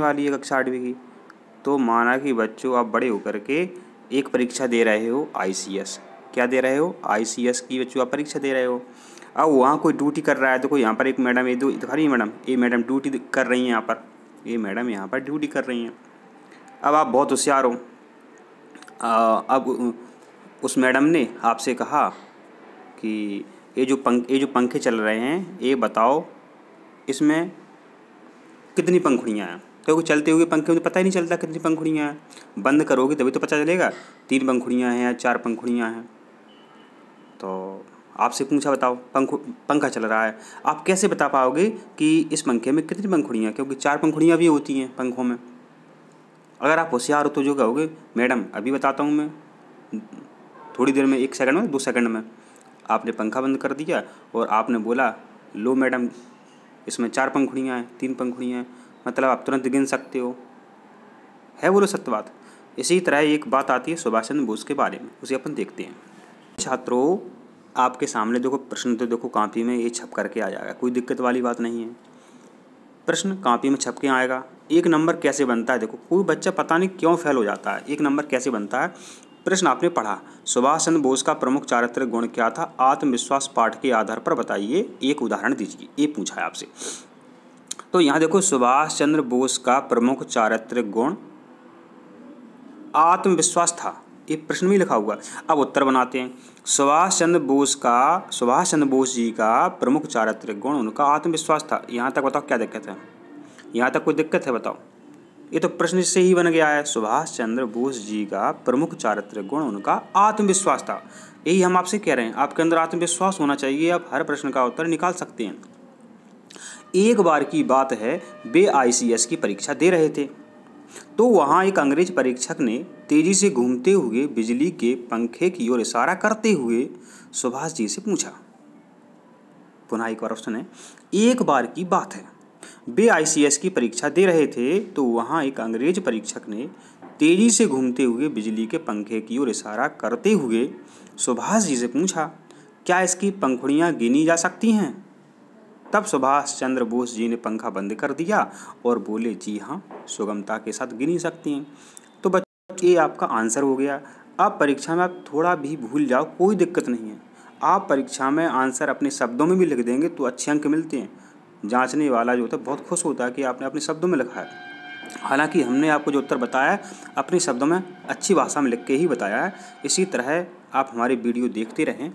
वाली है कक्षा आठवीं की तो माना कि बच्चों आप बड़े होकर के एक परीक्षा दे रहे हो आईसीएस क्या दे रहे हो आईसीएस की बच्चों आप परीक्षा दे रहे हो अब वहाँ कोई ड्यूटी कर रहा है तो यहाँ पर एक मैडम ये दो अरे तो मैडम ये मैडम ड्यूटी कर रही हैं यहाँ पर ये मैडम यहाँ पर ड्यूटी कर रही हैं अब आप बहुत होशियार हो आ, अब उस मैडम ने आपसे कहा कि ये जो पंख ये जो पंखे चल रहे हैं ये बताओ इसमें कितनी पंखुड़ियाँ हैं क्योंकि चलते हुए पंखे में तो पता ही नहीं चलता कितनी पंखुड़ियाँ हैं बंद करोगे तभी तो पता चलेगा तीन पंखुड़ियाँ हैं या चार पंखुड़ियाँ हैं तो आपसे पूछा बताओ पंख पंखा चल रहा है आप कैसे बता पाओगे कि इस पंखे में कितनी पंखुड़ियाँ क्योंकि चार पंखुड़ियाँ भी होती हैं पंखों में अगर आप होशियार हो तो जो कहोगे मैडम अभी बताता हूँ मैं थोड़ी देर में एक सेकंड में दो सेकंड में आपने पंखा बंद कर दिया और आपने बोला लो मैडम इसमें चार पंखुड़ियाँ हैं तीन पंखुड़ियाँ हैं मतलब आप तुरंत गिन सकते हो है बोलो सत्यवाद इसी तरह एक बात आती है सुभाष चंद्र बोस के बारे में उसे अपन देखते हैं छात्रों आपके सामने देखो प्रश्न तो देखो कापी में ये छप करके आ जाएगा कोई दिक्कत वाली बात नहीं है प्रश्न कापी में छप के आएगा एक नंबर कैसे बनता है देखो कोई बच्चा पता नहीं क्यों फेल हो जाता है एक नंबर कैसे बनता है प्रश्न आपने पढ़ा सुभाष चंद्र बोस का प्रमुख चारित्रिक गुण क्या था आत्मविश्वास पाठ के आधार पर बताइए एक उदाहरण दीजिए ये पूछा है आपसे तो यहाँ देखो सुभाष चंद्र बोस का प्रमुख चारित्रिक गुण आत्मविश्वास था ये प्रश्न भी लिखा हुआ अब उत्तर बनाते हैं सुभाष चंद्र बोस का सुभाष चंद्र बोस जी का प्रमुख चारित्रिक गुण उनका आत्मविश्वास था यहाँ तक बताओ क्या दिक्कत है यहाँ तक कोई दिक्कत है बताओ ये तो प्रश्न से ही बन गया है सुभाष चंद्र बोस जी का प्रमुख चारित्रिक गुण उनका आत्मविश्वास था यही हम आपसे कह रहे हैं आपके अंदर आत्मविश्वास होना चाहिए आप हर प्रश्न का उत्तर निकाल सकते हैं एक बार की बात है वे आई की परीक्षा दे रहे थे तो वहाँ एक अंग्रेज परीक्षक ने तेजी से घूमते हुए बिजली के पंखे की ओर इशारा करते हुए सुभाष जी से पूछा पुनः एक बार ऑप्शन है एक बार की बात है वे आई की परीक्षा दे रहे थे तो वहाँ एक अंग्रेज परीक्षक ने तेजी से घूमते हुए बिजली के पंखे की ओर इशारा करते हुए सुभाष जी से पूछा क्या इसकी पंखुड़ियाँ गिनी जा सकती हैं तब सुभाष चंद्र बोस जी ने पंखा बंद कर दिया और बोले जी हाँ सुगमता के साथ गिनी सकती हैं तो बच्चों ये आपका आंसर हो गया आप परीक्षा में आप थोड़ा भी भूल जाओ कोई दिक्कत नहीं है आप परीक्षा में आंसर अपने शब्दों में भी लिख देंगे तो अच्छे अंक मिलते हैं जांचने वाला जो होता है बहुत खुश होता है कि आपने अपने शब्दों में लिखा है हालांकि हमने आपको जो उत्तर बताया है अपने शब्दों में अच्छी भाषा में लिख के ही बताया है इसी तरह आप हमारी वीडियो देखते रहें